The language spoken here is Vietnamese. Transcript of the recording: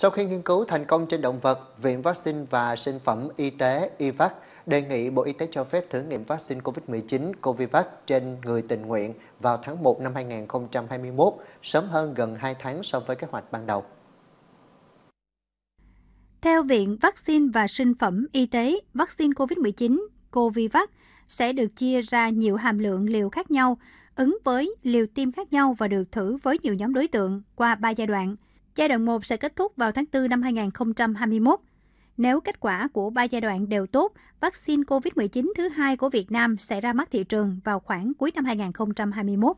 Sau khi nghiên cứu thành công trên động vật, Viện Vaccine và Sinh phẩm Y tế IVAC đề nghị Bộ Y tế cho phép thử nghiệm vaccine COVID-19 Covivac trên người tình nguyện vào tháng 1 năm 2021, sớm hơn gần 2 tháng so với kế hoạch ban đầu. Theo Viện Vaccine và Sinh phẩm Y tế, vaccine COVID-19 Covivac sẽ được chia ra nhiều hàm lượng liều khác nhau, ứng với liều tiêm khác nhau và được thử với nhiều nhóm đối tượng qua 3 giai đoạn – Giai đoạn 1 sẽ kết thúc vào tháng 4 năm 2021. Nếu kết quả của ba giai đoạn đều tốt, vaccine COVID-19 thứ hai của Việt Nam sẽ ra mắt thị trường vào khoảng cuối năm 2021.